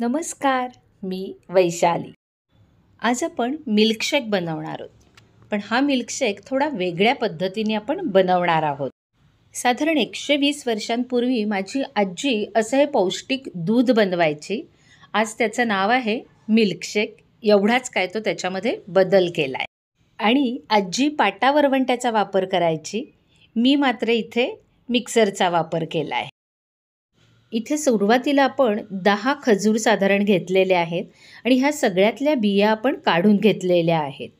नमस्कार मी वैशाली आज आपण मिल्कशेक बनवणार आहोत पण हा मिल्कशेक थोडा वेगळ्या पद्धतीने आपण बनवणार आहोत साधारण एकशे वीस वर्षांपूर्वी माझी आजी असं हे पौष्टिक दूध बनवायची आज त्याचं नाव आहे मिल्कशेक एवढाच काय तो त्याच्यामध्ये बदल केला आहे आणि आजी पाटा वरवंट्याचा वापर करायची मी मात्र इथे मिक्सरचा वापर केला आहे इथे सुरुवातीला आपण दहा खजूर साधारण घेतलेले आहेत आणि ह्या सगळ्यातल्या बिया आपण काढून घेतलेल्या आहेत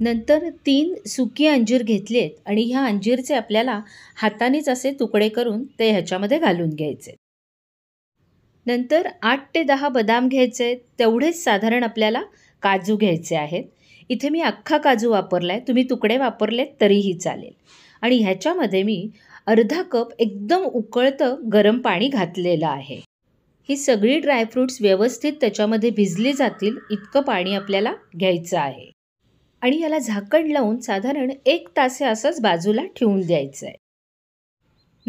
नंतर तीन सुकी अंजीर घेतलेत आणि ह्या अंजीरचे आपल्याला हातानेच असे तुकडे करून ते ह्याच्यामध्ये घालून घ्यायचे नंतर आठ ते दहा बदाम घ्यायचे आहेत तेवढेच साधारण आपल्याला काजू घ्यायचे आहेत इथे मी अख्खा काजू वापरला आहे तुम्ही तुकडे वापरलेत तरीही चालेल आणि ह्याच्यामध्ये मी अर्धा कप एकदम उकळतं गरम पाणी घातलेलं आहे ही सगळी ड्रायफ्रूट्स व्यवस्थित त्याच्यामध्ये भिजली जातील इतकं पाणी आपल्याला घ्यायचं आहे आणि याला झाकण लावून साधारण एक तासे असंच बाजूला ठेवून द्यायचं आहे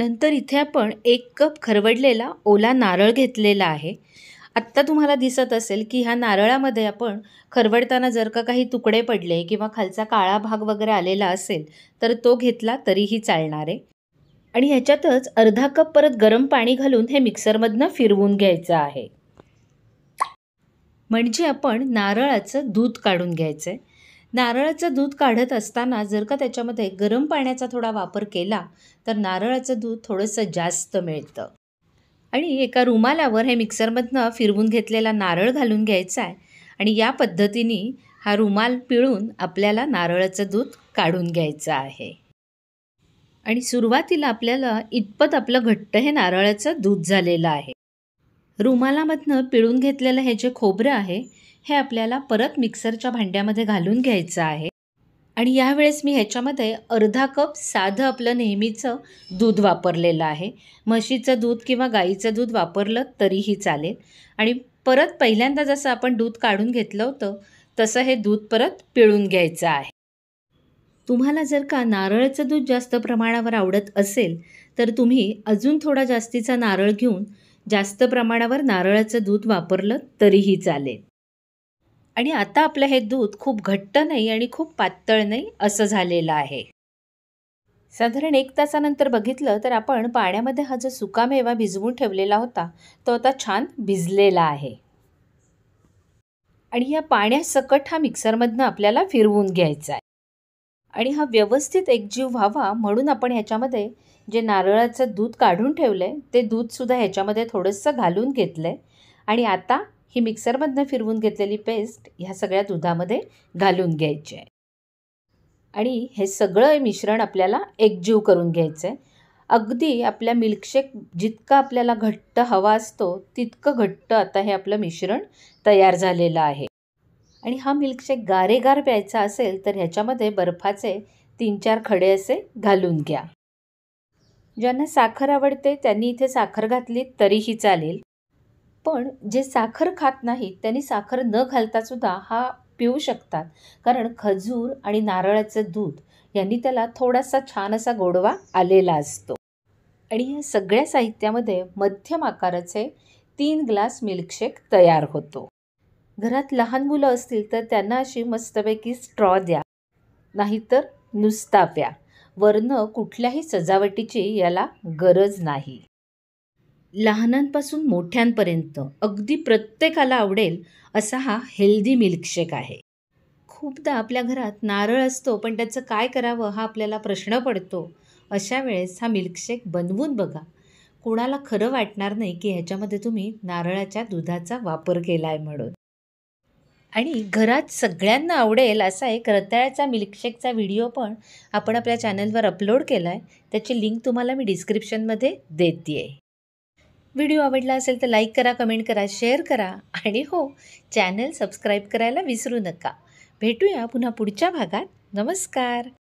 नंतर इथे आपण एक कप खरवडलेला ओला नारळ घेतलेला आहे आत्ता तुम्हाला दिसत असेल की ह्या नारळामध्ये आपण खरवडताना जर का काही तुकडे पडले किंवा खालचा काळा भाग वगैरे आलेला असेल तर तो घेतला तरीही चालणार आहे आणि ह्याच्यातच अर्धा कप परत गरम पाणी घालून हे मिक्सरमधनं फिरवून घ्यायचं आहे म्हणजे आपण नारळाचं दूध काढून घ्यायचं आहे नारळाचं दूध काढत असताना जर का त्याच्यामध्ये गरम पाण्याचा थोडा वापर केला तर नारळाचं दूध थोडंसं जास्त मिळतं आणि एका रुमालावर हे मिक्सरमधनं फिरवून घेतलेला नारळ घालून घ्यायचा आहे आणि या पद्धतीने हा रुमाल पिळून आपल्याला नारळाचं दूध काढून घ्यायचं आहे आणि सुरुवातीला आपल्याला इतपत आपलं घट्ट हे नारळाचं दूध झालेलं आहे रुमालामधनं पिळून घेतलेलं हे जे खोबरं आहे हे आपल्याला परत मिक्सरच्या भांड्यामध्ये घालून घ्यायचं आहे आणि यावेळेस मी ह्याच्यामध्ये अर्धा कप साधं आपलं नेहमीचं दूध वापरलेलं आहे म्हशीचं दूध किंवा गाईचं दूध वापरलं तरीही चालेल आणि परत पहिल्यांदा जसं आपण दूध काढून घेतलं होतं तसं हे दूध परत पिळून घ्यायचं आहे तुम्हाला जर का नारळाचं दूध जास्त प्रमाणावर आवडत असेल तर तुम्ही अजून थोडा जास्तीचा नारळ घेऊन जास्त प्रमाणावर नारळाचं दूध वापरलं तरीही चालेल आणि आता आपलं हे दूध खूप घट्ट नाही आणि खूप पातळ नाही असं झालेलं आहे साधारण एक तासानंतर बघितलं तर आपण पाण्यामध्ये हा जो सुकामेवा भिजवून ठेवलेला होता तो आता छान भिजलेला आहे आणि या पाण्यासकट हा मिक्सरमधनं आपल्याला फिरवून घ्यायचा आहे आणि हा व्यवस्थित एकजीव व्हावा म्हणून आपण ह्याच्यामध्ये जे नारळाचं दूध काढून ठेवलं आहे ते दूधसुद्धा ह्याच्यामध्ये थोडंसं घालून घेतलं आहे आणि आता ही मिक्सरमधनं फिरवून घेतलेली पेस्ट ह्या सगळ्या दुधामध्ये घालून घ्यायची आहे आणि हे सगळं मिश्रण आपल्याला एकजीव करून घ्यायचं आहे अगदी आपल्या मिल्कशेक जितकं आपल्याला घट्ट हवा असतो तितकं घट्ट आता हे आपलं मिश्रण तयार झालेलं आहे आणि हा मिल्कशेक गारेगार प्यायचा असेल तर ह्याच्यामध्ये बर्फाचे तीन चार खडे असे घालून घ्या ज्यांना साखर आवडते त्यांनी इथे साखर घातली तरीही चालेल पण जे साखर खात नाहीत त्यांनी साखर न घालतासुद्धा हा पिऊ शकतात कारण खजूर आणि नारळाचं दूध यांनी त्याला थोडासा छान असा गोडवा आलेला असतो आणि या सगळ्या साहित्यामध्ये मध्यम आकाराचे तीन ग्लास मिल्कशेक तयार होतो घरात लहान मुलं असतील तर त्यांना अशी मस्तपैकी स्ट्रॉ द्या नाहीतर नुसता प्या वर्ण कुठल्याही सजावटीची याला गरज नाही लहानांपासून मोठ्यांपर्यंत अगदी प्रत्येकाला आवडेल असा हा हेल्दी मिल्कशेक आहे खूपदा आपल्या घरात नारळ असतो पण त्याचं काय करावं हा आपल्याला प्रश्न पडतो अशा वेळेस हा मिल्कशेक बनवून बघा कोणाला खरं वाटणार नाही की ह्याच्यामध्ये तुम्ही नारळाच्या दुधाचा वापर केला आहे म्हणून आणि घरात सगळ्यांना आवडेल असा एक रताळ्याचा मिल्कशेकचा व्हिडिओ पण आपण आपल्या चॅनलवर अपलोड केला आहे त्याची लिंक तुम्हाला मी डिस्क्रिप्शनमध्ये देते आहे व्हिडिओ आवडला असेल तर लाईक करा कमेंट करा शेअर करा आणि हो चॅनल सबस्क्राईब करायला विसरू नका भेटूया पुन्हा पुढच्या भागात नमस्कार